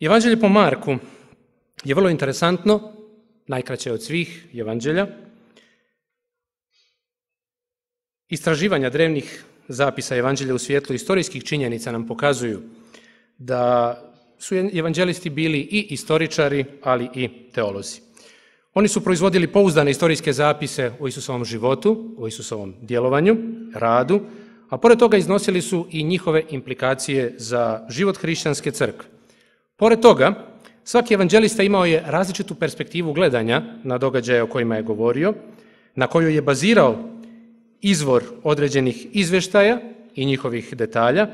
Evanđelje po Marku je vrlo interesantno, najkraće od svih evanđelja. Istraživanja drevnih zapisa evanđelja u svijetlu istorijskih činjenica nam pokazuju da su evanđelisti bili i istoričari, ali i teolozi. Oni su proizvodili pouzdane istorijske zapise o Isusovom životu, o Isusovom djelovanju, radu, a pored toga iznosili su i njihove implikacije za život hrišćanske crkve. Pored toga, svaki evanđelista imao je različitu perspektivu gledanja na događaje o kojima je govorio, na koju je bazirao izvor određenih izveštaja i njihovih detalja,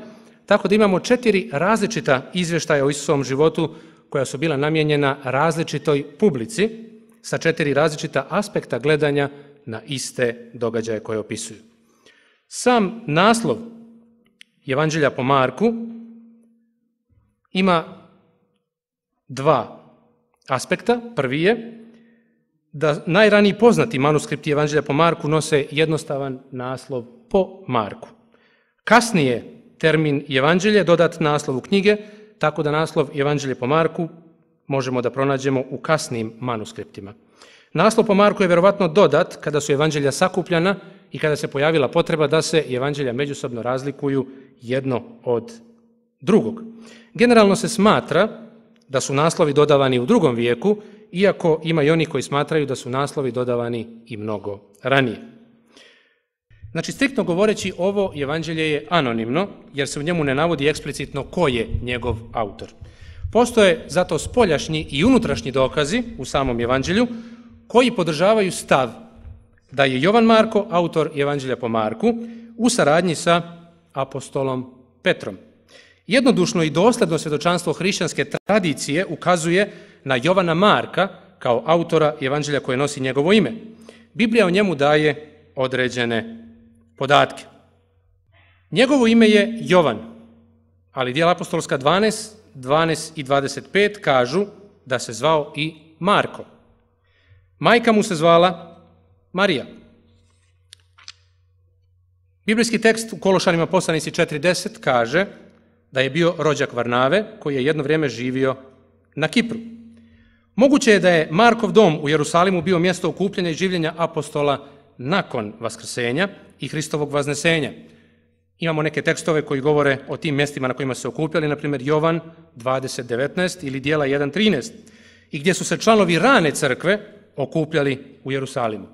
tako da imamo četiri različita izveštaja o Isusovom životu koja su bila namijenjena različitoj publici sa četiri različita aspekta gledanja na iste događaje koje opisuju. Sam naslov Evanđelja po Marku ima dva aspekta. Prvi je da najraniji poznati manuskripti Evanđelja po Marku nose jednostavan naslov po Marku. Kasnije termin Evanđelje dodat naslovu knjige, tako da naslov Evanđelje po Marku možemo da pronađemo u kasnim manuskriptima. Naslov po Marku je verovatno dodat kada su evanđelja sakupljana i kada se pojavila potreba da se evanđelja međusobno razlikuju jedno od drugog. Generalno se smatra da su naslovi dodavani u drugom vijeku, iako ima i oni koji smatraju da su naslovi dodavani i mnogo ranije. Znači, striktno govoreći, ovo evanđelje je anonimno, jer se u njemu ne navodi eksplicitno ko je njegov autor. Postoje zato spoljašnji i unutrašnji dokazi u samom evanđelju koji podržavaju stav da je Jovan Marko autor evanđelja po Marku u saradnji sa apostolom Petrom. Jednodušno i dosledno svjedočanstvo hrišćanske tradicije ukazuje na Jovana Marka kao autora evanđelja koje nosi njegovo ime. Biblija o njemu daje određene podatke. Njegovo ime je Jovan, ali dijela apostolska 12, 12 i 25 kažu da se zvao i Marko. Majka mu se zvala Marija. Biblijski tekst u Kološanima poslanici 4.10 kaže – da je bio rođak Varnave, koji je jedno vrijeme živio na Kipru. Moguće je da je Markov dom u Jerusalimu bio mjesto okupljanja i življenja apostola nakon vaskrsenja i Hristovog vaznesenja. Imamo neke tekstove koji govore o tim mjestima na kojima se okupljali, na primjer Jovan 20.19 ili Dijela 1.13, i gdje su se članovi rane crkve okupljali u Jerusalimu.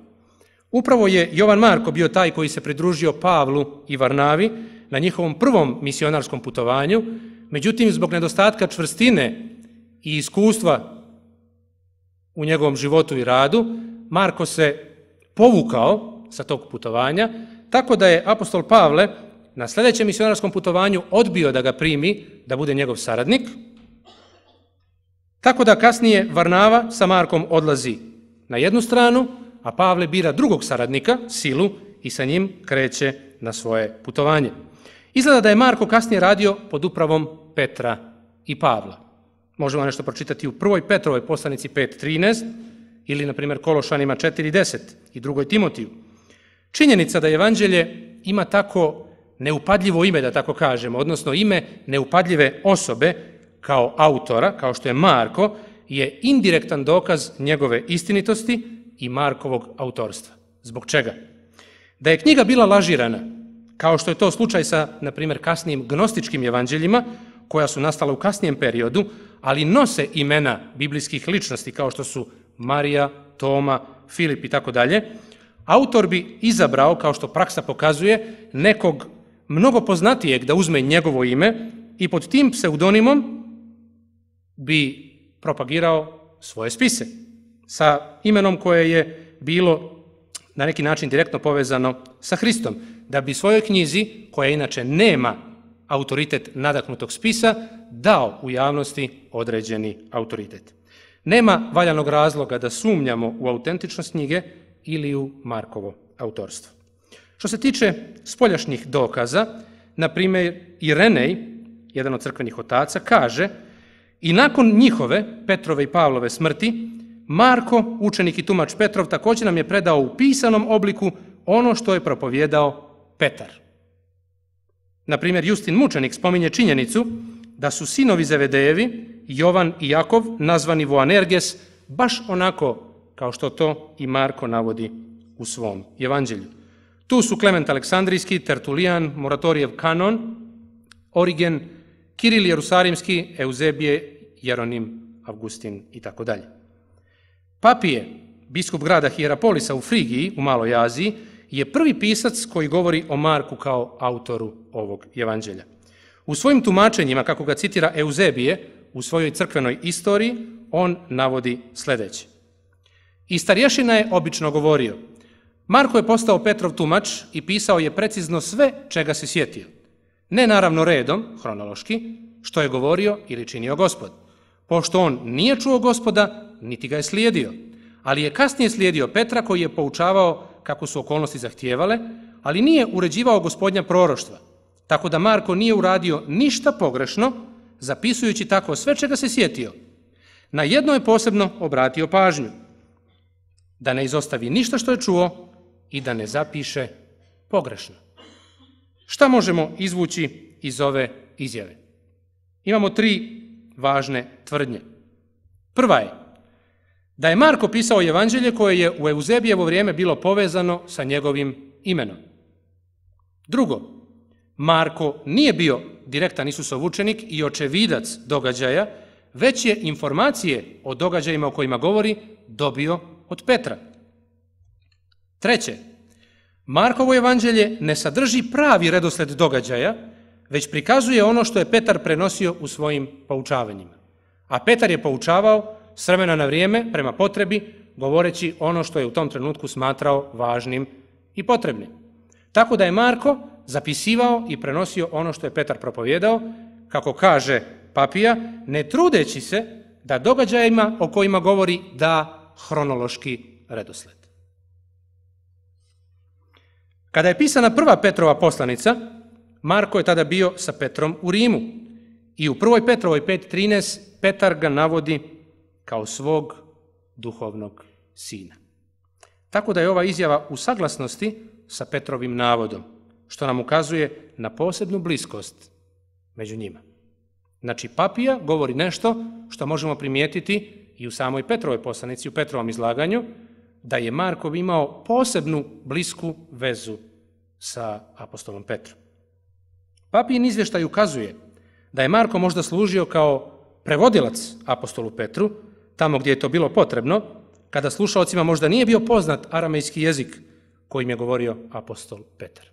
Upravo je Jovan Marko bio taj koji se pridružio Pavlu i Varnavi na njihovom prvom misionarskom putovanju, međutim, zbog nedostatka čvrstine i iskustva u njegovom životu i radu, Marko se povukao sa tog putovanja, tako da je apostol Pavle na sledećem misionarskom putovanju odbio da ga primi, da bude njegov saradnik, tako da kasnije Varnava sa Markom odlazi na jednu stranu, a Pavle bira drugog saradnika, Silu, i sa njim kreće na svoje putovanje. Izgleda da je Marko kasnije radio pod upravom Petra i Pavla. Možemo nešto pročitati u prvoj Petrovoj poslanici 5.13 ili, na primjer, Kološanima 4.10 i drugoj Timotiju. Činjenica da je evanđelje ima tako neupadljivo ime, da tako kažemo, odnosno ime neupadljive osobe kao autora, kao što je Marko, je indirektan dokaz njegove istinitosti i Markovog autorstva. Zbog čega? Da je knjiga bila lažirana, kao što je to slučaj sa, na primjer, kasnijim gnostičkim evanđeljima, koja su nastala u kasnijem periodu, ali nose imena biblijskih ličnosti, kao što su Marija, Toma, Filip i tako dalje, autor bi izabrao, kao što praksa pokazuje, nekog mnogo poznatijeg da uzme njegovo ime i pod tim pseudonimom bi propagirao svoje spise sa imenom koje je bilo na neki način direktno povezano sa Hristom da bi svojoj knjizi, koja inače nema autoritet nadaknutog spisa, dao u javnosti određeni autoritet. Nema valjanog razloga da sumnjamo u autentičnost knjige ili u Markovo autorstvo. Što se tiče spoljašnjih dokaza, na primjer Irenej, jedan od crkvenih otaca, kaže i nakon njihove, Petrove i Pavlove smrti, Marko, učenik i tumač Petrov, također nam je predao u pisanom obliku ono što je propovjedao Petar. Naprimjer, Justin Mučenik spominje činjenicu da su sinovi Zevedejevi, Jovan i Jakov, nazvani Voanerges, baš onako kao što to i Marko navodi u svom evanđelju. Tu su Klement Aleksandrijski, Tertulijan, Moratorijev kanon, Origen, Kiril Jerusarimski, Euzebije, Jeronim, Avgustin i tako dalje. Papije, biskup grada Hierapolisa u Frigiji, u Maloj Aziji, je prvi pisac koji govori o Marku kao autoru ovog evanđelja. U svojim tumačenjima, kako ga citira Eusebije, u svojoj crkvenoj istoriji, on navodi sledeće. I starješina je obično govorio, Marko je postao Petrov tumač i pisao je precizno sve čega se sjetio. Ne naravno redom, hronološki, što je govorio ili činio gospod. Pošto on nije čuo gospoda, niti ga je slijedio, ali je kasnije slijedio Petra koji je poučavao kako su okolnosti zahtijevale, ali nije uređivao gospodnja proroštva, tako da Marko nije uradio ništa pogrešno, zapisujući tako sve čega se sjetio. Na jedno je posebno obratio pažnju, da ne izostavi ništa što je čuo i da ne zapiše pogrešno. Šta možemo izvući iz ove izjave? Imamo tri važne tvrdnje. Prva je, da je Marko pisao evanđelje koje je u Euzebijevo vrijeme bilo povezano sa njegovim imenom. Drugo, Marko nije bio direktan Isusov učenik i očevidac događaja, već je informacije o događajima o kojima govori dobio od Petra. Treće, Markovo evanđelje ne sadrži pravi redosled događaja, već prikazuje ono što je Petar prenosio u svojim poučavanjima. A Petar je poučavao s vremena na vrijeme, prema potrebi, govoreći ono što je u tom trenutku smatrao važnim i potrebnim. Tako da je Marko zapisivao i prenosio ono što je Petar propovjedao, kako kaže Papija, ne trudeći se da događajima o kojima govori da hronološki redosled. Kada je pisana prva Petrova poslanica, Marko je tada bio sa Petrom u Rimu. I u prvoj Petrovoj 5.13 Petar ga navodi kao svog duhovnog sina. Tako da je ova izjava u saglasnosti sa Petrovim navodom, što nam ukazuje na posebnu bliskost među njima. Znači, papija govori nešto što možemo primijetiti i u samoj Petrovoj poslanici, u Petrovom izlaganju, da je Markov imao posebnu blisku vezu sa apostolom Petrom. Papijin izvještaj ukazuje da je Marko možda služio kao prevodilac apostolu Petru, tamo gdje je to bilo potrebno, kada slušalcima možda nije bio poznat aramejski jezik kojim je govorio apostol Petar.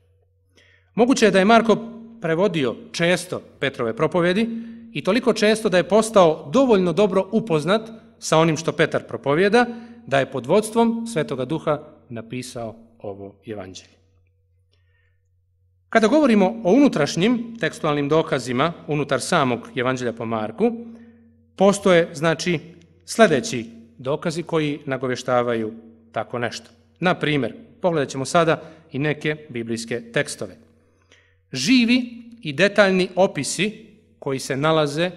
Moguće je da je Marko prevodio često Petrove propovjedi i toliko često da je postao dovoljno dobro upoznat sa onim što Petar propovjeda, da je pod vodstvom Svetoga Duha napisao ovo evanđelje. Kada govorimo o unutrašnjim tekstualnim dokazima unutar samog evanđelja po Marku, postoje znači sledeći dokazi koji nagoveštavaju tako nešto. Na primer, pogledat ćemo sada i neke biblijske tekstove. Živi i detaljni opisi koji se nalaze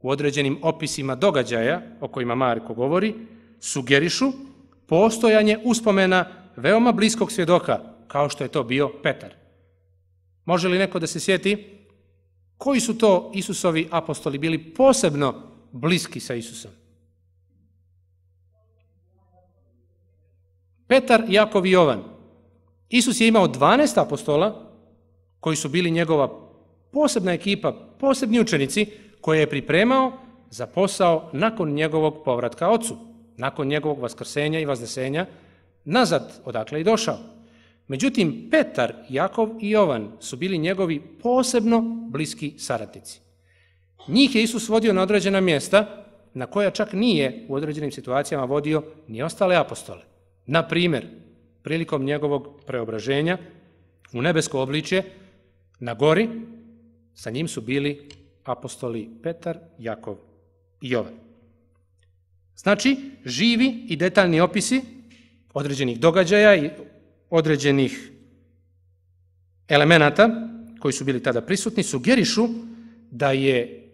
u određenim opisima događaja o kojima Marko govori, sugerišu postojanje uspomena veoma bliskog svjedoka, kao što je to bio Petar. Može li neko da se sjeti koji su to Isusovi apostoli bili posebno bliski sa Isusom? Petar, Jakov i Jovan. Isus je imao 12 apostola, koji su bili njegova posebna ekipa, posebni učenici, koje je pripremao za posao nakon njegovog povratka ocu, nakon njegovog vaskrsenja i vaznesenja, nazad odakle i došao. Međutim, Petar, Jakov i Jovan su bili njegovi posebno bliski saradnici. Njih je Isus vodio na određena mjesta, na koja čak nije u određenim situacijama vodio ni ostale apostole. Na primjer, prilikom njegovog preobraženja u nebesko obličje na gori, sa njim su bili apostoli Petar, Jakov i Jovan. Znači, živi i detaljni opisi određenih događaja i određenih elemenata koji su bili tada prisutni sugerišu da je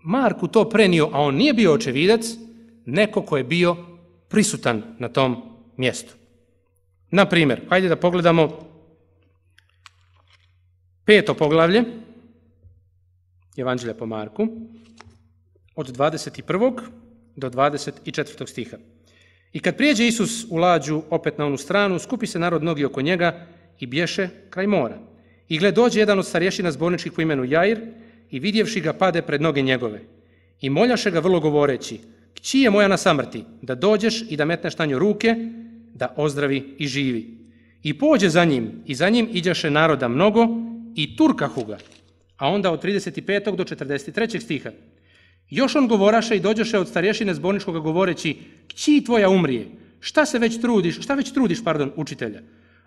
Marku to prenio, a on nije bio očevidac, neko ko je bio prisutan na tom mjestu. Na primjer, hajde da pogledamo peto poglavlje Evanđelja po Marku od 21. do 24. stiha. I kad prijeđe Isus u lađu opet na onu stranu, skupi se narod mnogi oko njega i bješe kraj mora. I gled dođe jedan od starješina zborničkih po imenu Jair i vidjevši ga pade pred noge njegove. I moljaše ga vrlo govoreći, kći je moja na samrti, da dođeš i da metneš na nju ruke, da ozdravi i živi. I pođe za njim, i za njim iđaše naroda mnogo, i turkahu ga. A onda od 35. do 43. stiha. Još on govoraše i dođoše od starješine zborničkoga govoreći, kći tvoja umrije, šta se već trudiš, šta već trudiš, pardon, učitelja?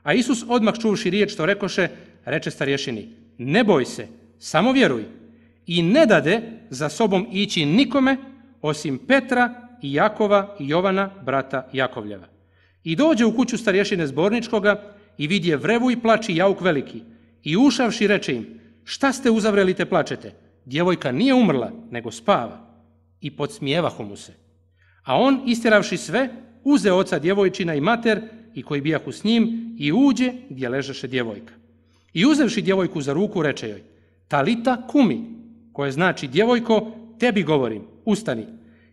A Isus odmah čuvši riječ što rekoše, reče starješini, ne boj se, samo vjeruj. I ne dade za sobom ići nikome, osim Petra i Jakova i Jovana, brata Jakovljeva. I dođe u kuću starješine Zborničkoga i vidje vrevu i plači jauk veliki. I ušavši reče im, šta ste uzavreli te plačete? Djevojka nije umrla, nego spava. I podsmijevahu mu se. A on, istjeravši sve, uze oca djevojčina i mater i koji bijahu s njim i uđe gdje ležeše djevojka. I uzevši djevojku za ruku, reče joj, Talita kumi, koje znači djevojko, tebi govorim, ustani.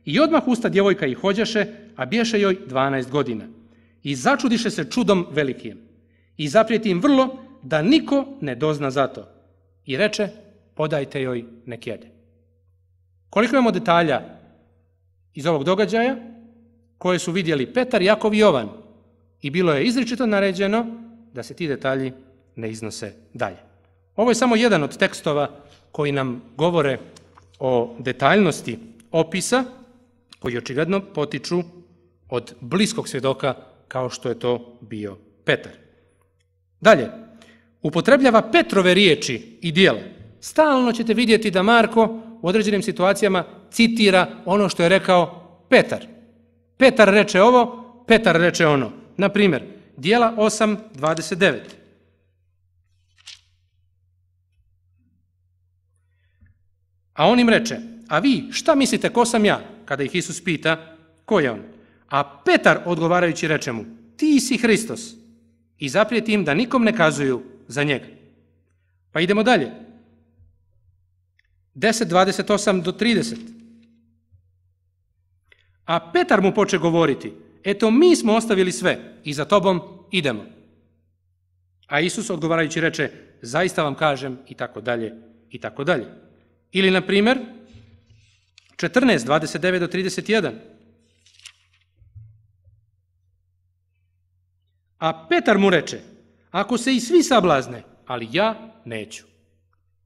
I odmah usta djevojka i hođaše, a bješe joj 12 godina i začudiše se čudom velikim i zaprijeti im vrlo da niko ne dozna za to i reče podajte joj nek jede. Koliko imamo detalja iz ovog događaja koje su vidjeli Petar, Jakov i Jovan i bilo je izričito naređeno da se ti detalji ne iznose dalje. Ovo je samo jedan od tekstova koji nam govore o detaljnosti opisa koji očigledno potiču od bliskog svjedoka kao što je to bio Petar. Dalje, upotrebljava Petrove riječi i dijela. Stalno ćete vidjeti da Marko u određenim situacijama citira ono što je rekao Petar. Petar reče ovo, Petar reče ono. Na primjer, dijela 8.29. A on im reče, a vi šta mislite ko sam ja? Kada ih Isus pita, ko je on? A Petar odgovarajući reče mu, ti si Hristos. I zaprijeti im da nikom ne kazuju za njega. Pa idemo dalje. 10, 28 do 30. A Petar mu poče govoriti, eto mi smo ostavili sve i za tobom idemo. A Isus odgovarajući reče, zaista vam kažem i tako dalje i tako dalje. Ili, na primer, 14, 29 do 31. A Petar mu reče, ako se i svi sablazne, ali ja neću.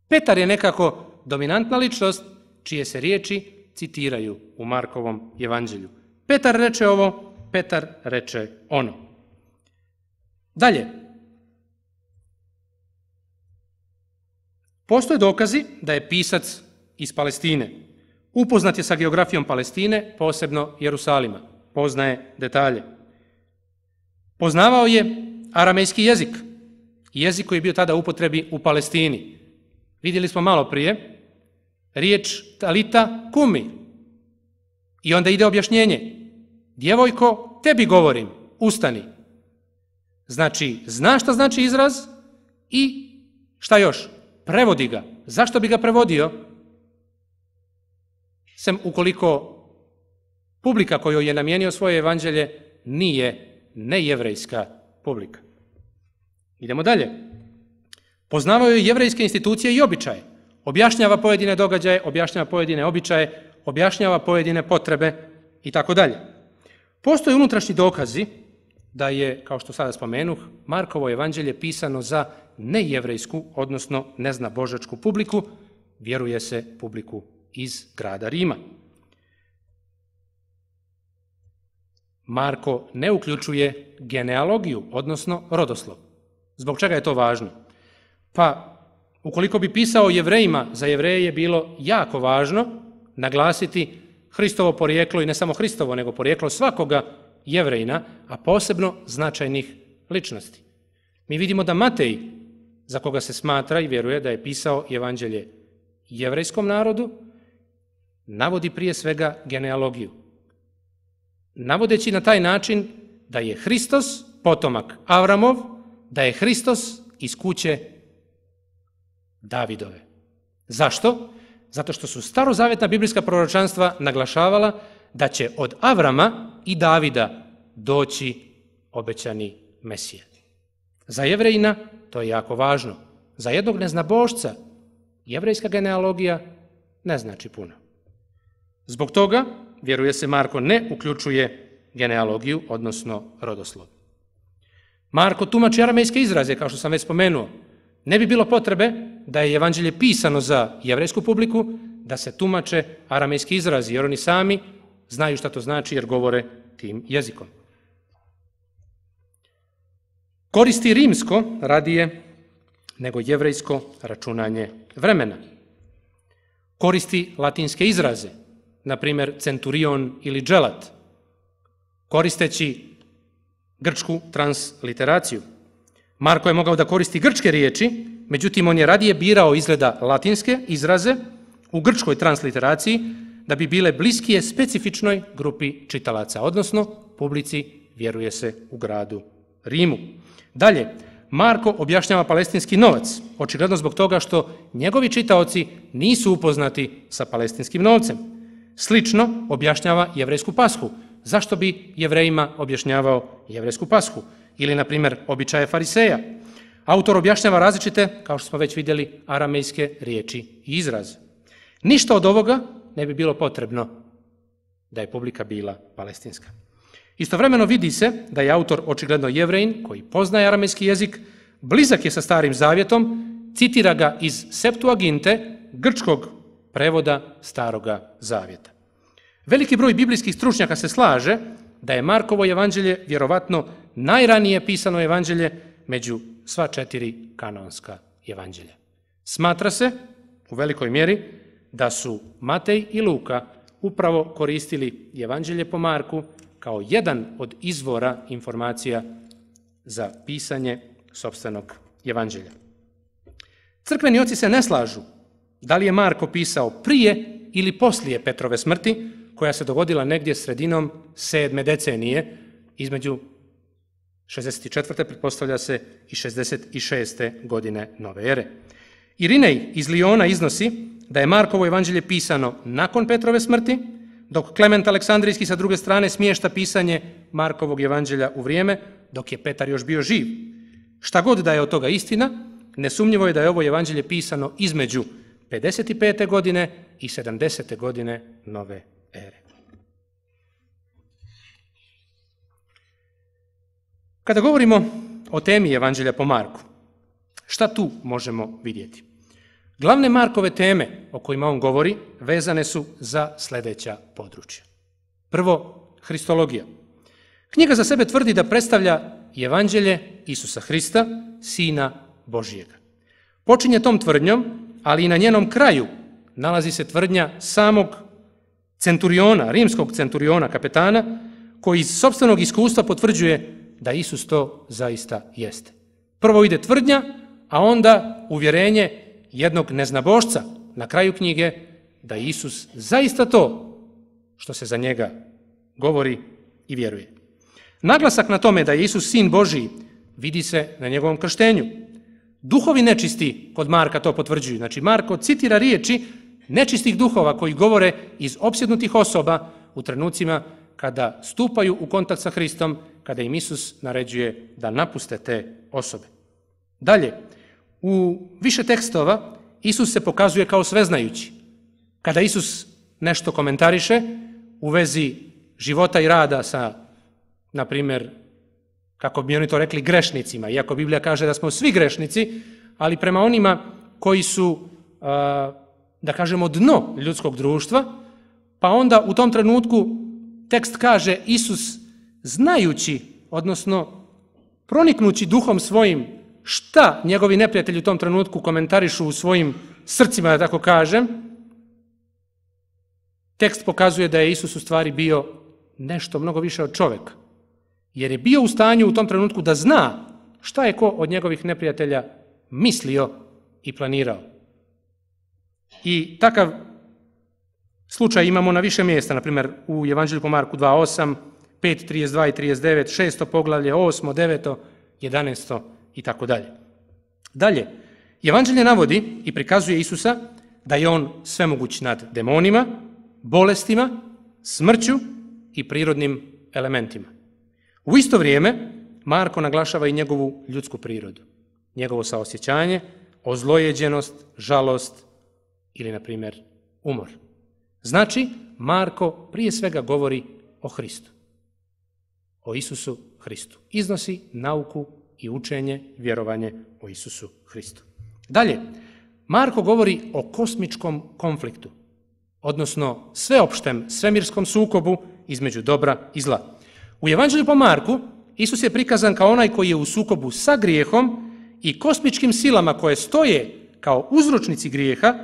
Petar je nekako dominantna ličnost čije se riječi citiraju u Markovom evanđelju. Petar reče ovo, Petar reče ono. Dalje. Postoje dokazi da je pisac iz Palestine. Upoznat je sa geografijom Palestine, posebno Jerusalima. Poznaje detalje. Poznavao je aramejski jezik, jezik koji je bio tada u upotrebi u Palestini. Vidjeli smo malo prije, riječ talita kumi. I onda ide objašnjenje. Djevojko, tebi govorim, ustani. Znači, zna šta znači izraz i šta još? Prevodi ga. Zašto bi ga prevodio? Sem ukoliko publika kojoj je namijenio svoje evanđelje nije nejevrejska publika. Idemo dalje. Poznavaju jevrejske institucije i običaje. Objašnjava pojedine događaje, objašnjava pojedine običaje, objašnjava pojedine potrebe i tako dalje. Postoje unutrašnji dokazi da je, kao što sada spomenuh, Markovo evanđelje pisano za nejevrejsku, odnosno nezna božačku publiku, vjeruje se publiku iz grada Rima. Marko ne uključuje genealogiju, odnosno rodoslov. Zbog čega je to važno? Pa, ukoliko bi pisao jevrejima, za jevreje je bilo jako važno naglasiti Hristovo porijeklo i ne samo Hristovo, nego porijeklo svakoga jevrejna, a posebno značajnih ličnosti. Mi vidimo da Matej, za koga se smatra i vjeruje da je pisao evanđelje jevrejskom narodu, navodi prije svega genealogiju navodeći na taj način da je Hristos potomak Avramov, da je Hristos iz kuće Davidove. Zašto? Zato što su starozavetna biblijska proročanstva naglašavala da će od Avrama i Davida doći obećani Mesije. Za jevrejina to je jako važno. Za jednog neznabošca jevrejska genealogija ne znači puno. Zbog toga vjeruje se Marko, ne uključuje genealogiju, odnosno rodoslov. Marko tumači aramejske izraze, kao što sam već spomenuo. Ne bi bilo potrebe da je evanđelje pisano za jevrejsku publiku, da se tumače aramejski izrazi, jer oni sami znaju šta to znači jer govore tim jezikom. Koristi rimsko radije nego jevrejsko računanje vremena. Koristi latinske izraze, na primjer centurion ili dželat, koristeći grčku transliteraciju. Marko je mogao da koristi grčke riječi, međutim on je radije birao izgleda latinske izraze u grčkoj transliteraciji da bi bile bliskije specifičnoj grupi čitalaca, odnosno publici vjeruje se u gradu Rimu. Dalje, Marko objašnjava palestinski novac, očigledno zbog toga što njegovi čitaoci nisu upoznati sa palestinskim novcem. Slično objašnjava jevrejsku pashu. Zašto bi jevrejima objašnjavao jevrejsku pashu? Ili, na primjer, običaje fariseja. Autor objašnjava različite, kao što smo već vidjeli, aramejske riječi i izraze. Ništa od ovoga ne bi bilo potrebno da je publika bila palestinska. Istovremeno vidi se da je autor očigledno jevrejin, koji poznaje aramejski jezik, blizak je sa starim zavjetom, citira ga iz Septuaginte, grčkog prevoda Staroga Zavjeta. Veliki broj biblijskih stručnjaka se slaže da je Markovo evanđelje vjerovatno najranije pisano evanđelje među sva četiri kanonska evanđelja. Smatra se, u velikoj mjeri, da su Matej i Luka upravo koristili evanđelje po Marku kao jedan od izvora informacija za pisanje sobstvenog evanđelja. Crkveni oci se ne slažu Da li je Marko pisao prije ili poslije Petrove smrti, koja se dogodila negdje sredinom sedme decenije, između 64. pretpostavlja se i 66. godine nove ere. Irinej iz Liona iznosi da je Markovo evanđelje pisano nakon Petrove smrti, dok Klement Aleksandrijski sa druge strane smješta pisanje Markovog evanđelja u vrijeme dok je Petar još bio živ. Šta god da je od toga istina, nesumnjivo je da je ovo evanđelje pisano između 55. godine i 70. godine nove ere. Kada govorimo o temi Evanđelja po Marku, šta tu možemo vidjeti? Glavne Markove teme o kojima on govori vezane su za sledeća područja. Prvo, Hristologija. Knjiga za sebe tvrdi da predstavlja Evanđelje Isusa Hrista, Sina Božijega. Počinje tom tvrdnjom ali i na njenom kraju nalazi se tvrdnja samog centuriona, rimskog centuriona, kapetana, koji iz sobstvenog iskustva potvrđuje da Isus to zaista jeste. Prvo ide tvrdnja, a onda uvjerenje jednog neznabošca na kraju knjige da Isus zaista to što se za njega govori i vjeruje. Naglasak na tome da je Isus sin Božiji vidi se na njegovom krštenju, Duhovi nečisti kod Marka to potvrđuju. Znači, Marko citira riječi nečistih duhova koji govore iz opsjednutih osoba u trenucima kada stupaju u kontakt sa Hristom, kada im Isus naređuje da napuste te osobe. Dalje, u više tekstova Isus se pokazuje kao sveznajući. Kada Isus nešto komentariše u vezi života i rada sa, na primer, kako bi oni to rekli, grešnicima. Iako Biblija kaže da smo svi grešnici, ali prema onima koji su, da kažemo, dno ljudskog društva, pa onda u tom trenutku tekst kaže Isus znajući, odnosno proniknući duhom svojim šta njegovi neprijatelji u tom trenutku komentarišu u svojim srcima, da tako kažem, tekst pokazuje da je Isus u stvari bio nešto mnogo više od čoveka jer je bio u stanju u tom trenutku da zna šta je ko od njegovih neprijatelja mislio i planirao. I takav slučaj imamo na više mjesta, na primjer u Evanđelju po Marku 2.8, 5.32 i 39, 6. poglavlje, 8., 9., 11. i tako dalje. Dalje, Evanđelje navodi i prikazuje Isusa da je on svemoguć nad demonima, bolestima, smrću i prirodnim elementima. U isto vrijeme, Marko naglašava i njegovu ljudsku prirodu, njegovo saosjećanje, ozlojeđenost, žalost ili, na primjer, umor. Znači, Marko prije svega govori o Hristu, o Isusu Hristu. Iznosi nauku i učenje, vjerovanje o Isusu Hristu. Dalje, Marko govori o kosmičkom konfliktu, odnosno sveopštem svemirskom sukobu između dobra i zla. U Evanđelju po Marku Isus je prikazan kao onaj koji je u sukobu sa grijehom i kosmičkim silama koje stoje kao uzročnici grijeha,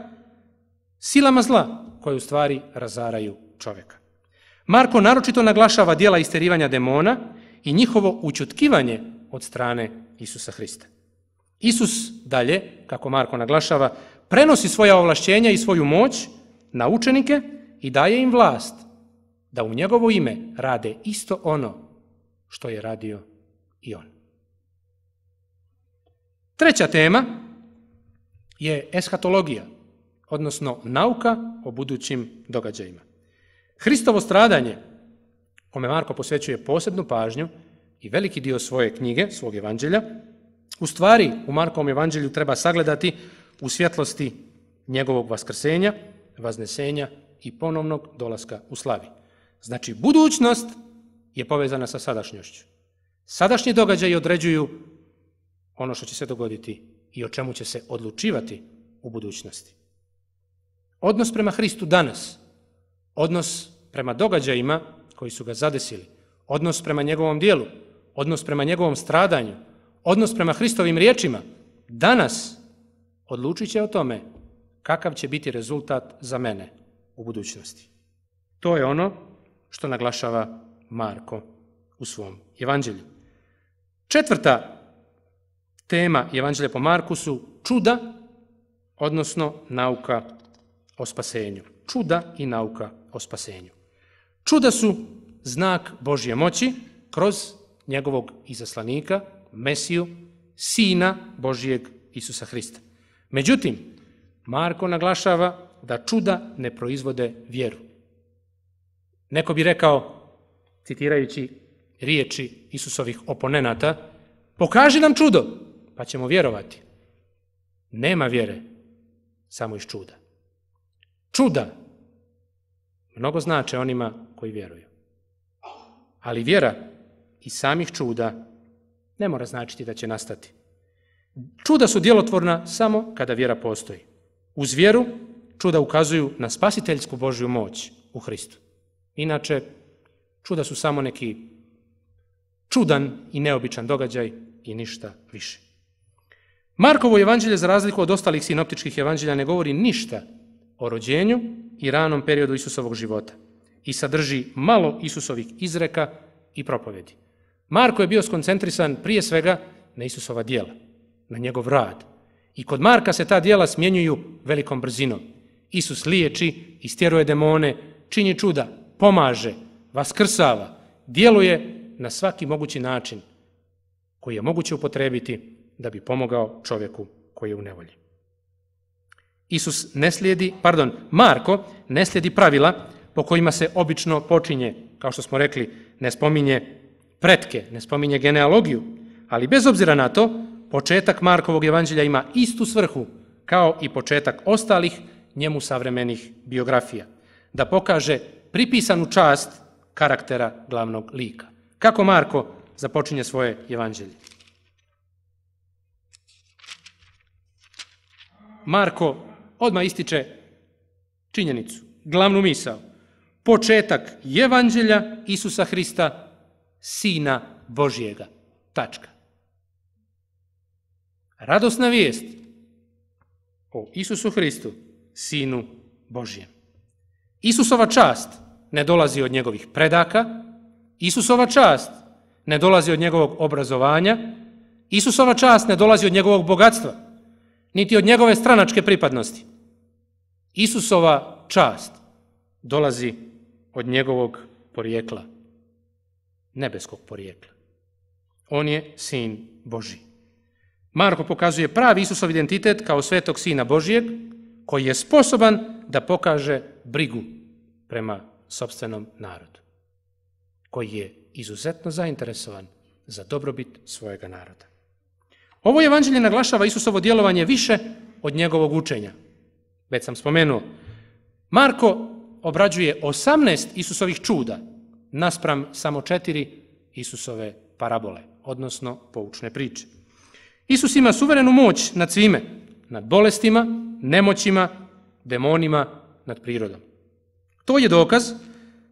silama zla koje u stvari razaraju čovjeka. Marko naročito naglašava dijela isterivanja demona i njihovo učutkivanje od strane Isusa Hrista. Isus dalje, kako Marko naglašava, prenosi svoja ovlašćenja i svoju moć na učenike i daje im vlast da u njegovo ime rade isto ono što je radio i on. Treća tema je eskatologija, odnosno nauka o budućim događajima. Hristovo stradanje, kome Marko posvećuje posebnu pažnju i veliki dio svoje knjige, svog evanđelja, u stvari u Markovom evanđelju treba sagledati u svjetlosti njegovog vaskrsenja, vaznesenja i ponovnog dolaska u slavi. Znači, budućnost je povezana sa sadašnjošću. Sadašnji događaji određuju ono što će se dogoditi i o čemu će se odlučivati u budućnosti. Odnos prema Hristu danas, odnos prema događajima koji su ga zadesili, odnos prema njegovom dijelu, odnos prema njegovom stradanju, odnos prema Hristovim riječima, danas odlučit će o tome kakav će biti rezultat za mene u budućnosti. To je ono što naglašava Marko u svom evanđelju. Četvrta tema evanđelja po Marku su čuda, odnosno nauka o spasenju. Čuda i nauka o spasenju. Čuda su znak Božje moći kroz njegovog izaslanika, Mesiju, Sina Božijeg Isusa Hrista. Međutim, Marko naglašava da čuda ne proizvode vjeru. Neko bi rekao, citirajući riječi Isusovih oponenata, pokaži nam čudo, pa ćemo vjerovati. Nema vjere, samo iz čuda. Čuda mnogo znače onima koji vjeruju. Ali vjera i samih čuda ne mora značiti da će nastati. Čuda su djelotvorna samo kada vjera postoji. Uz vjeru čuda ukazuju na spasiteljsku Božju moć u Hristu. Inače, čuda su samo neki čudan i neobičan događaj i ništa više. Markovo evanđelje, za razliku od ostalih sinoptičkih evanđelja, ne govori ništa o rođenju i ranom periodu Isusovog života i sadrži malo Isusovih izreka i propovedi. Marko je bio skoncentrisan prije svega na Isusova dijela, na njegov rad. I kod Marka se ta dijela smjenjuju velikom brzinom. Isus liječi, istjeruje demone, čini čuda, pomaže, vaskrsava, djeluje na svaki mogući način koji je moguće upotrebiti da bi pomogao čovjeku koji je u nevolji. Isus ne slijedi, pardon, Marko ne slijedi pravila po kojima se obično počinje, kao što smo rekli, ne spominje pretke, ne spominje genealogiju, ali bez obzira na to, početak Markovog evanđelja ima istu svrhu kao i početak ostalih njemu savremenih biografija, da pokaže pripisanu čast karaktera glavnog lika. Kako Marko započinje svoje evanđelje? Marko odmah ističe činjenicu, glavnu misao. Početak evanđelja Isusa Hrista, Sina Božjega. Tačka. Radosna vijest o Isusu Hristu, Sinu Božjem. Isusova čast – ne dolazi od njegovih predaka, Isusova čast ne dolazi od njegovog obrazovanja, Isusova čast ne dolazi od njegovog bogatstva, niti od njegove stranačke pripadnosti. Isusova čast dolazi od njegovog porijekla, nebeskog porijekla. On je sin Boži. Marko pokazuje pravi Isusov identitet kao svetog sina Božijeg, koji je sposoban da pokaže brigu prema sobstvenom narodu, koji je izuzetno zainteresovan za dobrobit svojega naroda. Ovo evanđelje naglašava Isusovo djelovanje više od njegovog učenja. Već sam spomenuo, Marko obrađuje 18 Isusovih čuda naspram samo četiri Isusove parabole, odnosno poučne priče. Isus ima suverenu moć nad svime, nad bolestima, nemoćima, demonima, nad prirodom. To je dokaz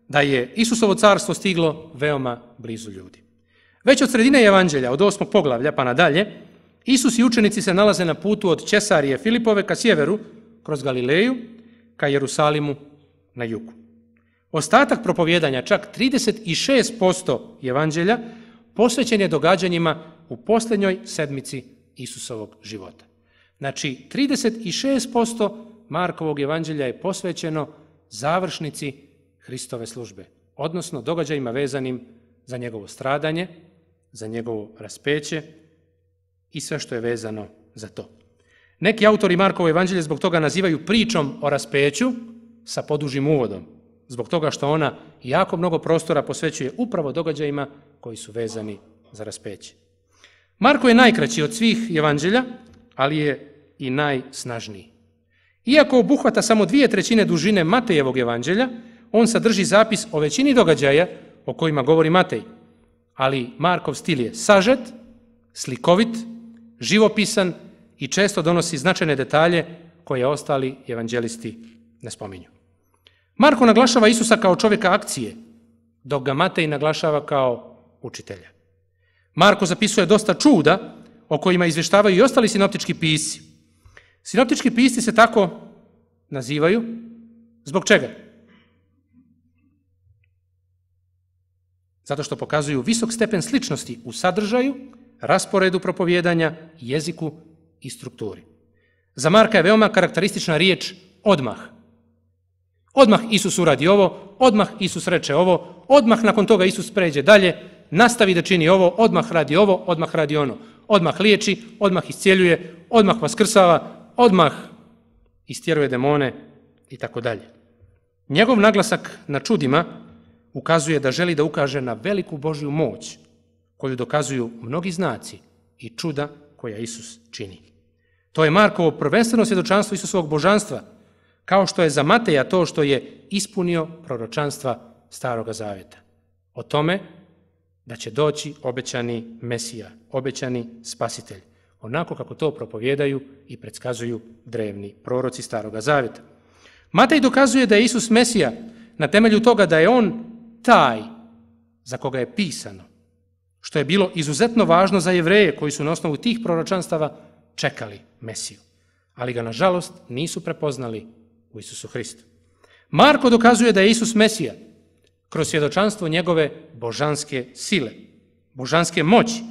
da je Isusovo carstvo stiglo veoma blizu ljudi. Već od sredine evanđelja, od osmog poglavlja pa nadalje, Isus i učenici se nalaze na putu od Česarije Filipove ka sjeveru, kroz Galileju, ka Jerusalimu na jugu. Ostatak propovjedanja, čak 36% evanđelja, posvećen je događanjima u posljednjoj sedmici Isusovog života. Znači, 36% Markovog evanđelja je posvećeno završnici Hristove službe, odnosno događajima vezanim za njegovo stradanje, za njegovo raspeće i sve što je vezano za to. Neki autori Markovo evanđelje zbog toga nazivaju pričom o raspeću sa podužim uvodom, zbog toga što ona jako mnogo prostora posvećuje upravo događajima koji su vezani za raspeće. Marko je najkraći od svih evanđelja, ali je i najsnažniji. Iako obuhvata samo dvije trećine dužine Matejevog evanđelja, on sadrži zapis o većini događaja o kojima govori Matej. Ali Markov stil je sažet, slikovit, živopisan i često donosi značajne detalje koje ostali evanđelisti ne spominju. Marko naglašava Isusa kao čovjeka akcije, dok ga Matej naglašava kao učitelja. Marko zapisuje dosta čuda o kojima izveštavaju i ostali sinoptički pisci, Sinoptički pisci se tako nazivaju. Zbog čega? Zato što pokazuju visok stepen sličnosti u sadržaju, rasporedu propovjedanja, jeziku i strukturi. Za Marka je veoma karakteristična riječ odmah. Odmah Isus uradi ovo, odmah Isus reče ovo, odmah nakon toga Isus pređe dalje, nastavi da čini ovo, odmah radi ovo, odmah radi ono. Odmah liječi, odmah iscijeljuje, odmah vaskrsava, odmah istjeruje demone i tako dalje. Njegov naglasak na čudima ukazuje da želi da ukaže na veliku Božju moć koju dokazuju mnogi znaci i čuda koja Isus čini. To je Markovo prvenstveno svjedočanstvo Isusovog božanstva, kao što je za Mateja to što je ispunio proročanstva Starog Zavjeta. O tome da će doći obećani Mesija, obećani Spasitelj onako kako to propovjedaju i predskazuju drevni proroci Staroga Zavjeta. Matej dokazuje da je Isus Mesija na temelju toga da je on taj za koga je pisano, što je bilo izuzetno važno za jevreje koji su na osnovu tih proročanstava čekali Mesiju, ali ga nažalost nisu prepoznali u Isusu Hristu. Marko dokazuje da je Isus Mesija kroz svjedočanstvo njegove božanske sile, božanske moći,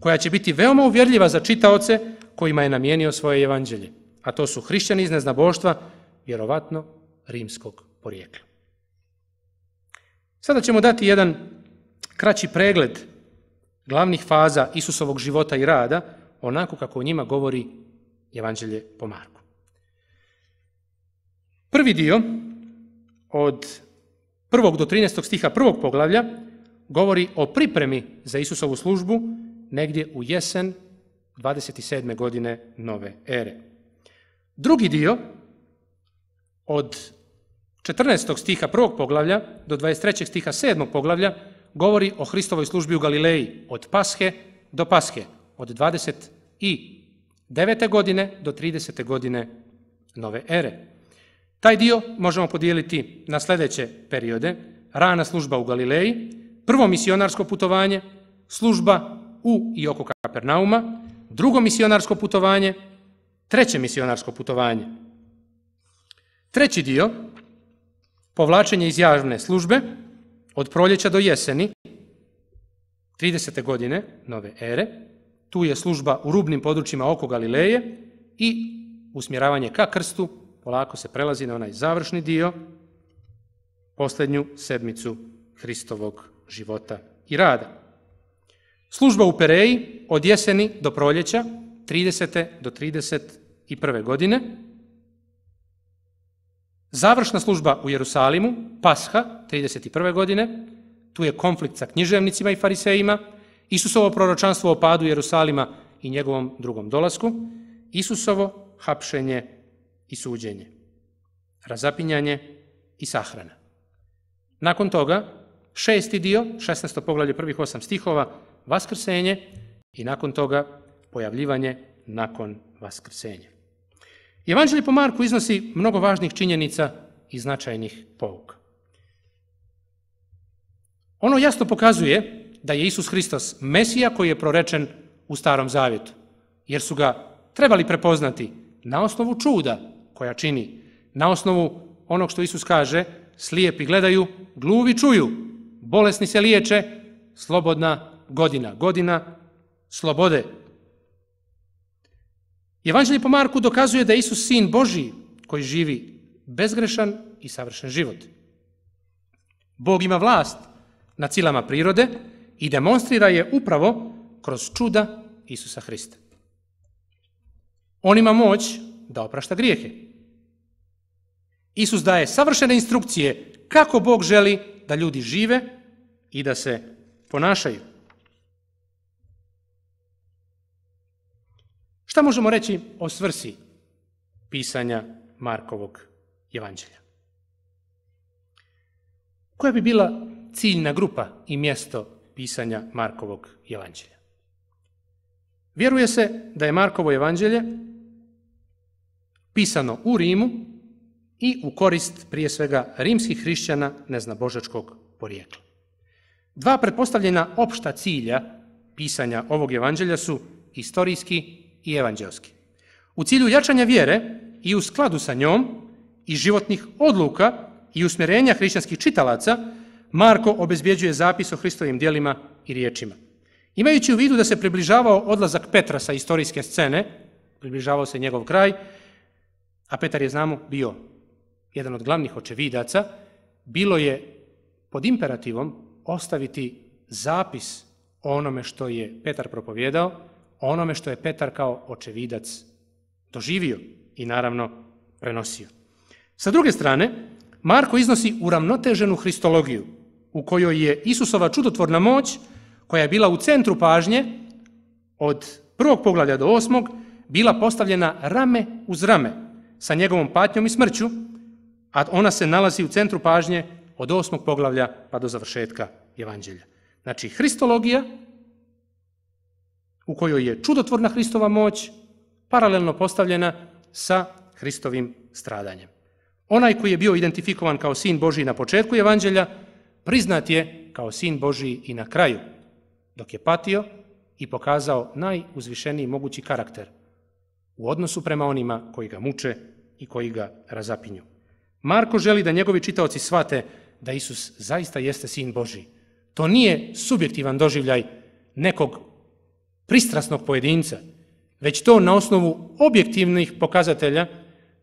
koja će biti veoma uvjerljiva za čitaoce kojima je namijenio svoje evanđelje, a to su hrišćani iz neznaboštva, vjerovatno rimskog porijekla. Sada ćemo dati jedan kraći pregled glavnih faza Isusovog života i rada, onako kako o njima govori evanđelje po Marku. Prvi dio od prvog do 13. stiha prvog poglavlja govori o pripremi za Isusovu službu negdje u jesen 27. godine nove ere. Drugi dio od 14. stiha prvog poglavlja do 23. stiha 7. poglavlja govori o Hristovoj službi u Galileji od Pashe do Pashe, od 29. godine do 30. godine nove ere. Taj dio možemo podijeliti na sledeće periode. Rana služba u Galileji, prvo misionarsko putovanje, služba u i oko Kapernauma, drugo misionarsko putovanje, treće misionarsko putovanje. Treći dio, povlačenje iz javne službe od proljeća do jeseni, 30. godine nove ere, tu je služba u rubnim područjima oko Galileje i usmjeravanje ka krstu, polako se prelazi na onaj završni dio, poslednju sedmicu Hristovog života i rada. Služba u Pereji od jeseni do proljeća, 30. do 31. godine. Završna služba u Jerusalimu, Pasha, 31. godine. Tu je konflikt sa književnicima i farisejima. Isusovo proročanstvo o padu Jerusalima i njegovom drugom dolasku. Isusovo hapšenje i suđenje. Razapinjanje i sahrana. Nakon toga, šesti dio, 16. poglavlje prvih osam stihova, vaskrsenje i nakon toga pojavljivanje nakon vaskrsenja. Evanđelje po Marku iznosi mnogo važnih činjenica i značajnih pouka. Ono jasno pokazuje da je Isus Hristos Mesija koji je prorečen u Starom Zavjetu, jer su ga trebali prepoznati na osnovu čuda koja čini, na osnovu onog što Isus kaže, slijepi gledaju, gluvi čuju, bolesni se liječe, slobodna godina, godina slobode. Evanđelje po Marku dokazuje da je Isus sin Božiji koji živi bezgrešan i savršen život. Bog ima vlast na cilama prirode i demonstrira je upravo kroz čuda Isusa Hrista. On ima moć da oprašta grijehe. Isus daje savršene instrukcije kako Bog želi da ljudi žive i da se ponašaju. Šta možemo reći o svrsi pisanja Markovog evanđelja? Koja bi bila ciljna grupa i mjesto pisanja Markovog evanđelja? Vjeruje se da je Markovo evanđelje pisano u Rimu i u korist prije svega rimskih hrišćana neznabožačkog porijekla. Dva pretpostavljena opšta cilja pisanja ovog evanđelja su istorijski i evanđelski. U cilju jačanja vjere i u skladu sa njom i životnih odluka i usmjerenja hrišćanskih čitalaca, Marko obezbjeđuje zapis o Hristovim dijelima i riječima. Imajući u vidu da se približavao odlazak Petra sa istorijske scene, približavao se njegov kraj, a Petar je, znamo, bio jedan od glavnih očevidaca, bilo je pod imperativom ostaviti zapis o onome što je Petar propovjedao, onome što je Petar kao očevidac doživio i naravno prenosio. Sa druge strane, Marko iznosi uravnoteženu hristologiju u kojoj je Isusova čudotvorna moć, koja je bila u centru pažnje od prvog poglavlja do osmog, bila postavljena rame uz rame sa njegovom patnjom i smrću, a ona se nalazi u centru pažnje od osmog poglavlja pa do završetka evanđelja. Znači, hristologija u kojoj je čudotvorna Hristova moć paralelno postavljena sa Hristovim stradanjem. Onaj koji je bio identifikovan kao sin Božiji na početku evanđelja, priznat je kao sin Božiji i na kraju, dok je patio i pokazao najuzvišeniji mogući karakter u odnosu prema onima koji ga muče i koji ga razapinju. Marko želi da njegovi čitaoci svate da Isus zaista jeste sin Božiji. To nije subjektivan doživljaj nekog pristrasnog pojedinca, već to na osnovu objektivnih pokazatelja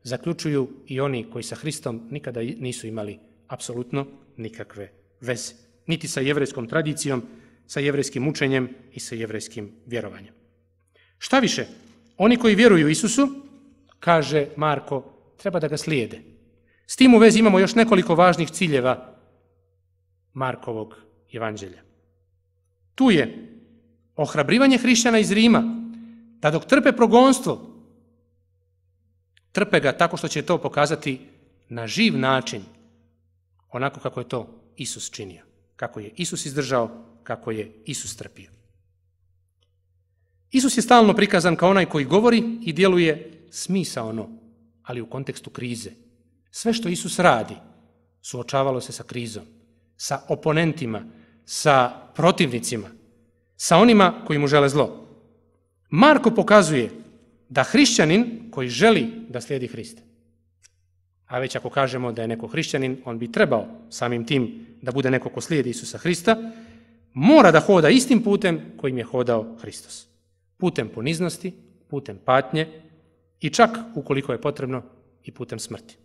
zaključuju i oni koji sa Hristom nikada nisu imali apsolutno nikakve veze. Niti sa jevrejskom tradicijom, sa jevrejskim učenjem i sa jevrejskim vjerovanjem. Šta više, oni koji vjeruju Isusu, kaže Marko, treba da ga slijede. S tim u vezi imamo još nekoliko važnih ciljeva Markovog evanđelja. Tu je ohrabrivanje hrišćana iz Rima, da dok trpe progonstvo, trpe ga tako što će to pokazati na živ način, onako kako je to Isus činio, kako je Isus izdržao, kako je Isus trpio. Isus je stalno prikazan kao onaj koji govori i djeluje smisaono, ali u kontekstu krize. Sve što Isus radi suočavalo se sa krizom, sa oponentima, sa protivnicima, sa onima koji mu žele zlo. Marko pokazuje da hrišćanin koji želi da slijedi Hrista, a već ako kažemo da je neko hrišćanin, on bi trebao samim tim da bude neko ko slijedi Isusa Hrista, mora da hoda istim putem kojim je hodao Hristos. Putem poniznosti, putem patnje i čak, ukoliko je potrebno, i putem smrti.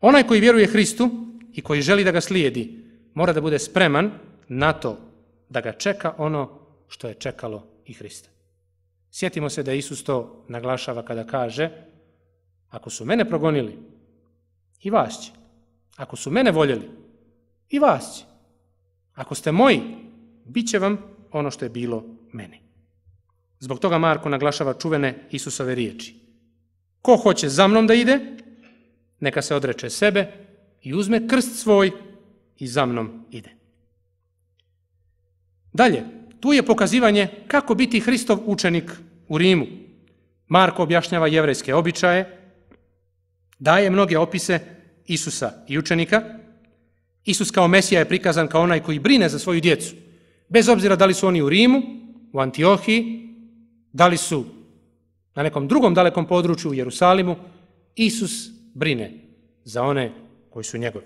Onaj koji vjeruje Hristu i koji želi da ga slijedi, mora da bude spreman na to da ga čeka ono što je čekalo i Hrista. Sjetimo se da Isus to naglašava kada kaže ako su mene progonili, i vas će. Ako su mene voljeli, i vas će. Ako ste moji, bit će vam ono što je bilo meni. Zbog toga Marko naglašava čuvene Isusove riječi. Ko hoće za mnom da ide, neka se odreče sebe i uzme krst svoj i za mnom ide. Dalje, tu je pokazivanje kako biti Hristov učenik u Rimu. Marko objašnjava jevrejske običaje, daje mnoge opise Isusa i učenika. Isus kao Mesija je prikazan kao onaj koji brine za svoju djecu, bez obzira da li su oni u Rimu, u Antiohiji, da li su na nekom drugom dalekom području u Jerusalimu, Isus brine za one koji su njegovi.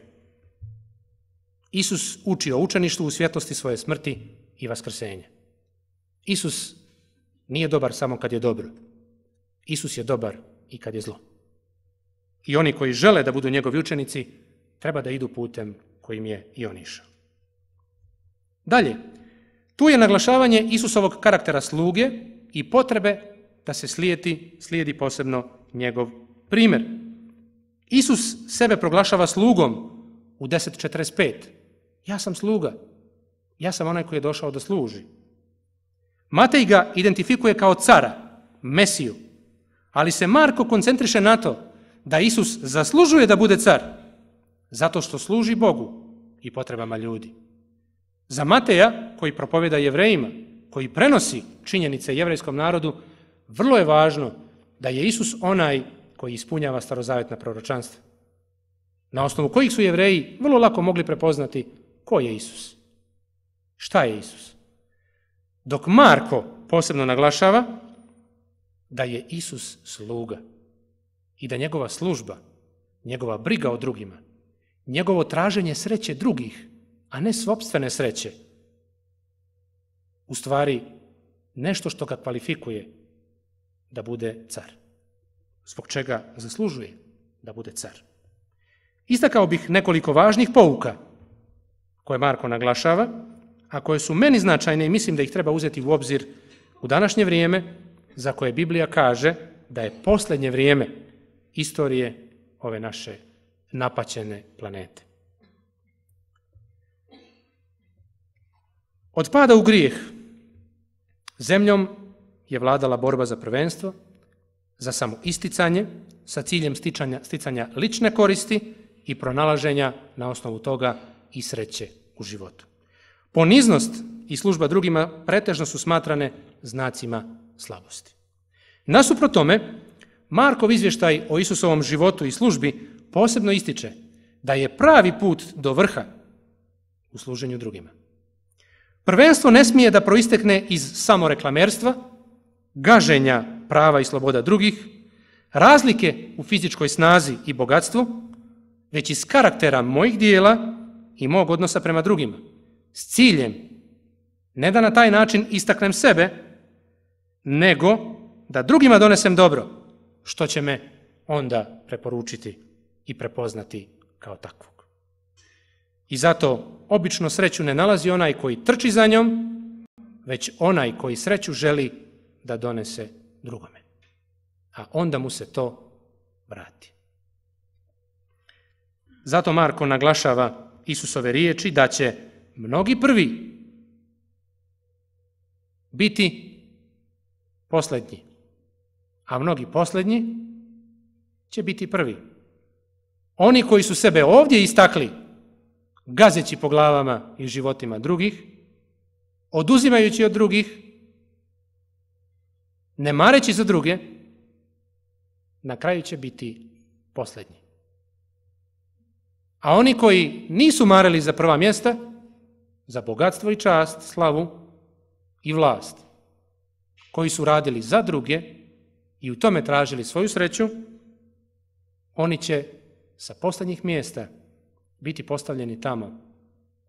Isus uči o učeništvu u svjetlosti svoje smrti i vaskrsenje. Isus nije dobar samo kad je dobro. Isus je dobar i kad je zlo. I oni koji žele da budu njegovi učenici, treba da idu putem kojim je i on išao. Dalje, tu je naglašavanje Isusovog karaktera sluge i potrebe da se slijedi, slijedi posebno njegov primer. Isus sebe proglašava slugom u 10.45. Ja sam sluga, Ja sam onaj koji je došao da služi. Matej ga identifikuje kao cara, Mesiju, ali se Marko koncentriše na to da Isus zaslužuje da bude car, zato što služi Bogu i potrebama ljudi. Za Mateja, koji propoveda jevrejima, koji prenosi činjenice jevrejskom narodu, vrlo je važno da je Isus onaj koji ispunjava starozavetna proročanstva, na osnovu kojih su jevreji vrlo lako mogli prepoznati ko je Isus. Šta je Isus? Dok Marko posebno naglašava da je Isus sluga i da njegova služba, njegova briga o drugima, njegovo traženje sreće drugih, a ne svopstvene sreće, u stvari nešto što ga kvalifikuje da bude car. Zbog čega zaslužuje da bude car. Istakao bih nekoliko važnih pouka koje Marko naglašava, a koje su meni značajne i mislim da ih treba uzeti u obzir u današnje vrijeme, za koje Biblija kaže da je posljednje vrijeme istorije ove naše napaćene planete. Od pada u grijeh zemljom je vladala borba za prvenstvo, za samo isticanje, sa ciljem sticanja, sticanja lične koristi i pronalaženja na osnovu toga i sreće u životu. Poniznost i služba drugima pretežno su smatrane znacima slabosti. Nasuprot tome, Markov izvještaj o Isusovom životu i službi posebno ističe da je pravi put do vrha u služenju drugima. Prvenstvo ne smije da proistekne iz samoreklamerstva, gaženja prava i sloboda drugih, razlike u fizičkoj snazi i bogatstvu, već iz karaktera mojih dijela i mog odnosa prema drugima – s ciljem ne da na taj način istaknem sebe, nego da drugima donesem dobro, što će me onda preporučiti i prepoznati kao takvog. I zato obično sreću ne nalazi onaj koji trči za njom, već onaj koji sreću želi da donese drugome. A onda mu se to vrati. Zato Marko naglašava Isusove riječi da će mnogi prvi biti poslednji, a mnogi poslednji će biti prvi. Oni koji su sebe ovdje istakli, gazeći po glavama i životima drugih, oduzimajući od drugih, ne mareći za druge, na kraju će biti poslednji. A oni koji nisu mareli za prva mjesta, za bogatstvo i čast, slavu i vlast, koji su radili za druge i u tome tražili svoju sreću, oni će sa poslednjih mjesta biti postavljeni tamo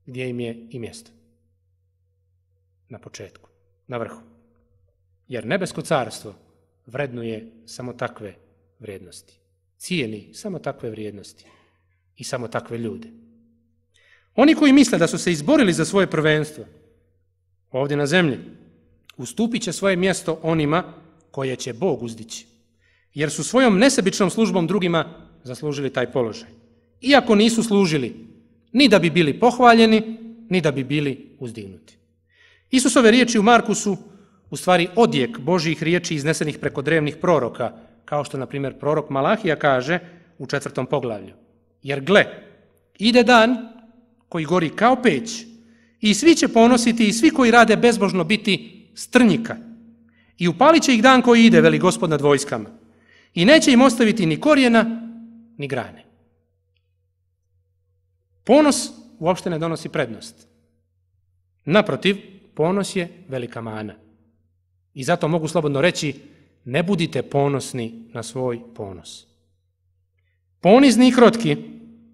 gdje im je i mjesto. Na početku, na vrhu. Jer nebesko carstvo vrednuje samo takve vrijednosti. Cijeni samo takve vrijednosti i samo takve ljude. Oni koji misle da su se izborili za svoje prvenstvo ovdje na zemlji, ustupit će svoje mjesto onima koje će Bog uzdići, jer su svojom nesebičnom službom drugima zaslužili taj položaj. Iako nisu služili ni da bi bili pohvaljeni, ni da bi bili uzdignuti. Isusove riječi u Marku su u stvari odjek Božijih riječi iznesenih preko drevnih proroka, kao što, na primjer, prorok Malahija kaže u četvrtom poglavlju. Jer gle, ide dan koji gori kao peć. I svi će ponositi i svi koji rade bezbožno biti strnjika. I upalit će ih dan koji ide, veli gospod nad vojskama. I neće im ostaviti ni korijena, ni grane. Ponos uopšte ne donosi prednost. Naprotiv, ponos je velika mana. I zato mogu slobodno reći, ne budite ponosni na svoj ponos. Ponizni i krotki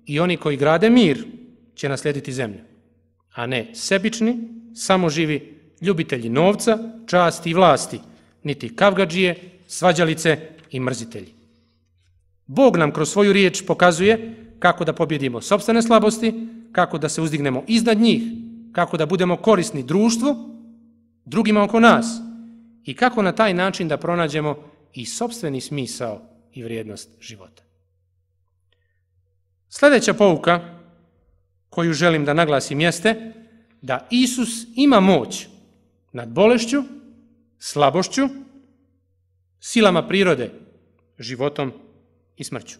i oni koji grade mir, će naslediti zemlju, a ne sebični, samo živi ljubitelji novca, časti i vlasti, niti kavgađije, svađalice i mrzitelji. Bog nam kroz svoju riječ pokazuje kako da pobjedimo sobstvene slabosti, kako da se uzdignemo iznad njih, kako da budemo korisni društvu, drugima oko nas i kako na taj način da pronađemo i sobstveni smisao i vrijednost života. Sledeća pouka koju želim da naglasim jeste da Isus ima moć nad bolešću, slabošću, silama prirode, životom i smrću.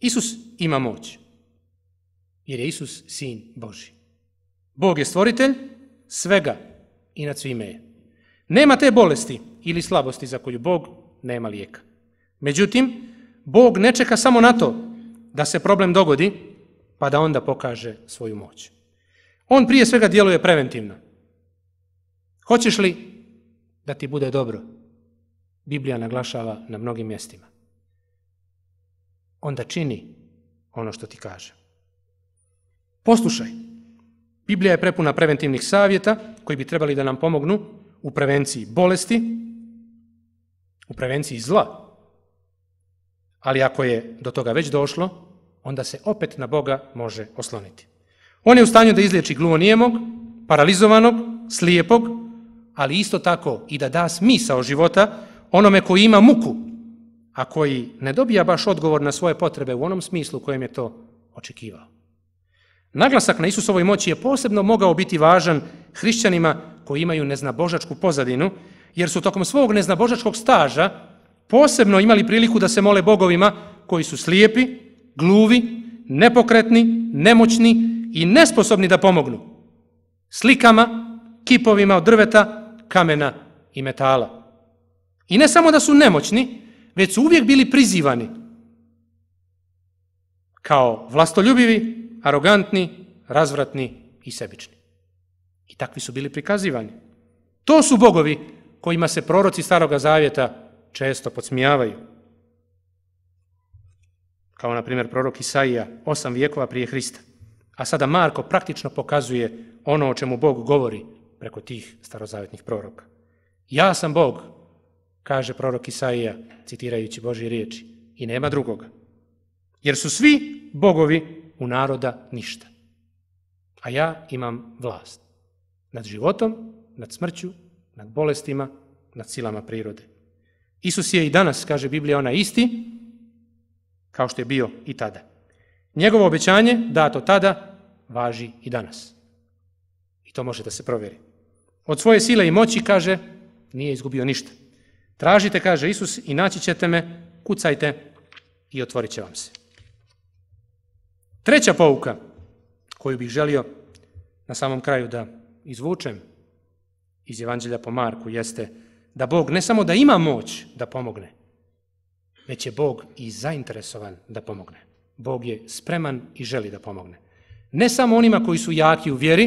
Isus ima moć, jer je Isus sin Boži. Bog je stvoritelj svega i nad svime je. Nema te bolesti ili slabosti za koju Bog nema lijeka. Međutim, Bog ne čeka samo na to da se problem dogodi, pa da onda pokaže svoju moć. On prije svega djeluje preventivno. Hoćeš li da ti bude dobro? Biblija naglašava na mnogim mjestima. Onda čini ono što ti kaže. Poslušaj. Biblija je prepuna preventivnih savjeta koji bi trebali da nam pomognu u prevenciji bolesti, u prevenciji zla. Ali ako je do toga već došlo, onda se opet na Boga može osloniti. On je u stanju da izliječi gluvonijemog, paralizovanog, slijepog, ali isto tako i da da smisao života onome koji ima muku, a koji ne dobija baš odgovor na svoje potrebe u onom smislu kojem je to očekivao. Naglasak na Isusovoj moći je posebno mogao biti važan hrišćanima koji imaju neznabožačku pozadinu, jer su tokom svog neznabožačkog staža posebno imali priliku da se mole bogovima koji su slijepi, gluvi, nepokretni, nemoćni i nesposobni da pomognu. Slikama, kipovima od drveta, kamena i metala. I ne samo da su nemoćni, već su uvijek bili prizivani kao vlastoljubivi, arogantni, razvratni i sebični. I takvi su bili prikazivani. To su bogovi kojima se proroci Staroga Zavjeta često podsmijavaju kao na primjer prorok Isaija, osam vijekova prije Hrista. A sada Marko praktično pokazuje ono o čemu Bog govori preko tih starozavetnih proroka. Ja sam Bog, kaže prorok Isaija, citirajući Božje riječi, i nema drugoga. Jer su svi bogovi u naroda ništa. A ja imam vlast nad životom, nad smrću, nad bolestima, nad silama prirode. Isus je i danas, kaže Biblija, ona isti, kao što je bio i tada. Njegovo obećanje, dato tada, važi i danas. I to može da se provjeri. Od svoje sile i moći, kaže, nije izgubio ništa. Tražite, kaže Isus, i naći ćete me, kucajte i otvorit će vam se. Treća pouka koju bih želio na samom kraju da izvučem iz Evanđelja po Marku jeste da Bog ne samo da ima moć da pomogne, već je Bog i zainteresovan da pomogne. Bog je spreman i želi da pomogne. Ne samo onima koji su jaki u vjeri,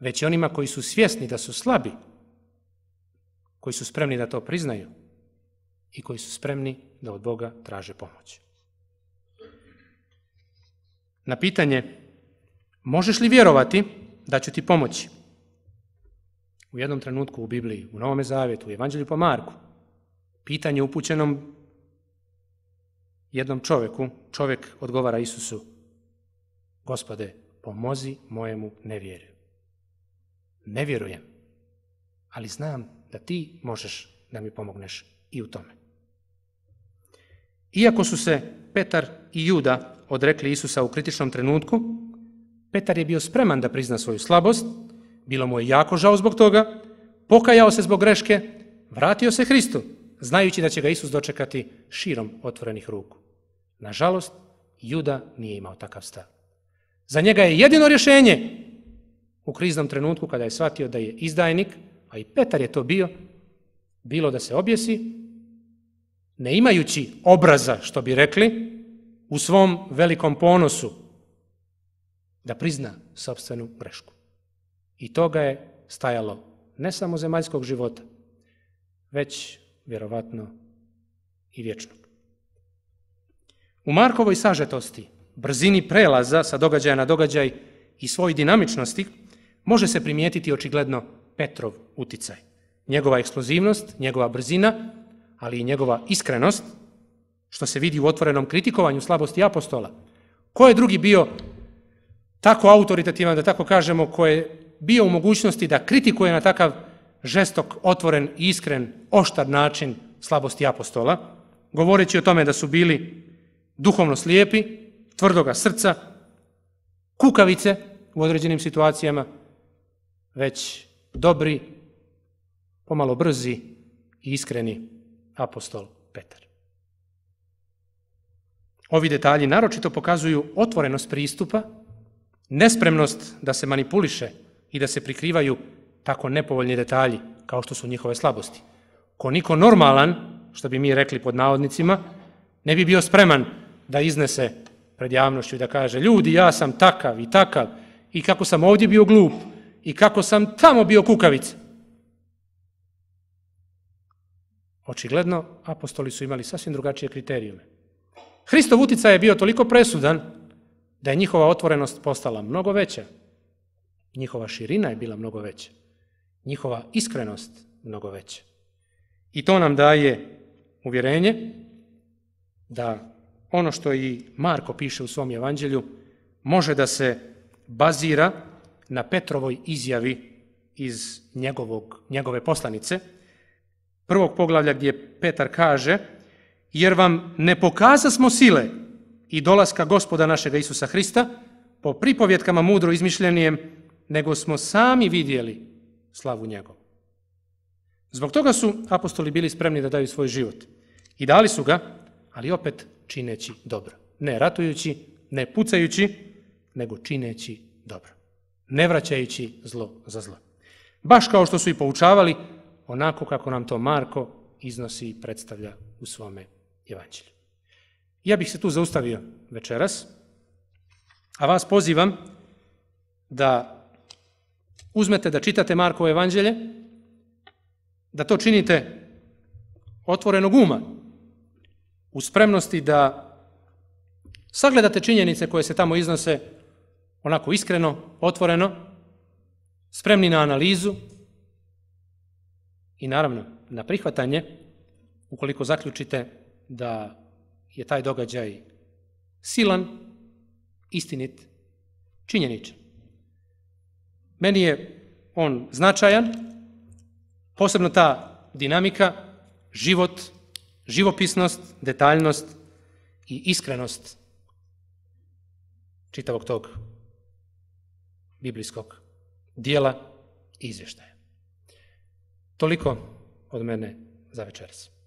već i onima koji su svjesni da su slabi, koji su spremni da to priznaju i koji su spremni da od Boga traže pomoć. Na pitanje, možeš li vjerovati da ću ti pomoći? U jednom trenutku u Bibliji, u Novome Zavetu, u Evanđelju po Marku, pitanje upućenom jednom čoveku, čovek odgovara Isusu, Gospode, pomozi mojemu nevjeru. Ne vjerujem, ali znam da ti možeš da mi pomogneš i u tome. Iako su se Petar i Juda odrekli Isusa u kritičnom trenutku, Petar je bio spreman da prizna svoju slabost, bilo mu je jako žao zbog toga, pokajao se zbog greške, vratio se Hristu, znajući da će ga Isus dočekati širom otvorenih ruku. Nažalost, Juda nije imao takav stav. Za njega je jedino rješenje u kriznom trenutku kada je shvatio da je izdajnik, a i Petar je to bio, bilo da se objesi, ne imajući obraza, što bi rekli, u svom velikom ponosu, da prizna sobstvenu grešku. I to ga je stajalo ne samo zemaljskog života, već vjerovatno i vječnog. U Markovoj sažetosti, brzini prelaza sa događaja na događaj i svoj dinamičnosti, može se primijetiti očigledno Petrov uticaj. Njegova eksplozivnost, njegova brzina, ali i njegova iskrenost, što se vidi u otvorenom kritikovanju slabosti apostola. Ko je drugi bio tako autoritativan, da tako kažemo, ko je bio u mogućnosti da kritikuje na takav žestok, otvoren i iskren, oštar način slabosti apostola, govoreći o tome da su bili duhovno slijepi, tvrdoga srca, kukavice u određenim situacijama, već dobri, pomalo brzi i iskreni apostol Petar. Ovi detalji naročito pokazuju otvorenost pristupa, nespremnost da se manipuliše i da se prikrivaju tako nepovoljni detalji kao što su njihove slabosti. Ko niko normalan, što bi mi rekli pod navodnicima, ne bi bio spreman da iznese pred javnošću i da kaže ljudi ja sam takav i takav i kako sam ovdje bio glup i kako sam tamo bio kukavica. Očigledno, apostoli su imali sasvim drugačije kriterijume. Hristov utica je bio toliko presudan da je njihova otvorenost postala mnogo veća. Njihova širina je bila mnogo veća. Njihova iskrenost mnogo veća. I to nam daje uvjerenje da ono što i Marko piše u svom evanđelju, može da se bazira na Petrovoj izjavi iz njegovog, njegove poslanice, prvog poglavlja gdje Petar kaže jer vam ne pokaza smo sile i dolaska gospoda našega Isusa Hrista po pripovjetkama mudro izmišljenijem, nego smo sami vidjeli slavu njegovu. Zbog toga su apostoli bili spremni da daju svoj život. I dali su ga, ali opet čineći dobro. Ne ratujući, ne pucajući, nego čineći dobro. Ne vraćajući zlo za zlo. Baš kao što su i poučavali, onako kako nam to Marko iznosi i predstavlja u svome evanđelju. Ja bih se tu zaustavio večeras, a vas pozivam da uzmete da čitate Markovo evanđelje, da to činite otvorenog uma, u spremnosti da sagledate činjenice koje se tamo iznose onako iskreno, otvoreno, spremni na analizu i naravno na prihvatanje ukoliko zaključite da je taj događaj silan, istinit, činjeničan. Meni je on značajan, posebno ta dinamika, život, živopisnost, detaljnost i iskrenost čitavog tog biblijskog dijela i izvještaja. Toliko od mene za večeras.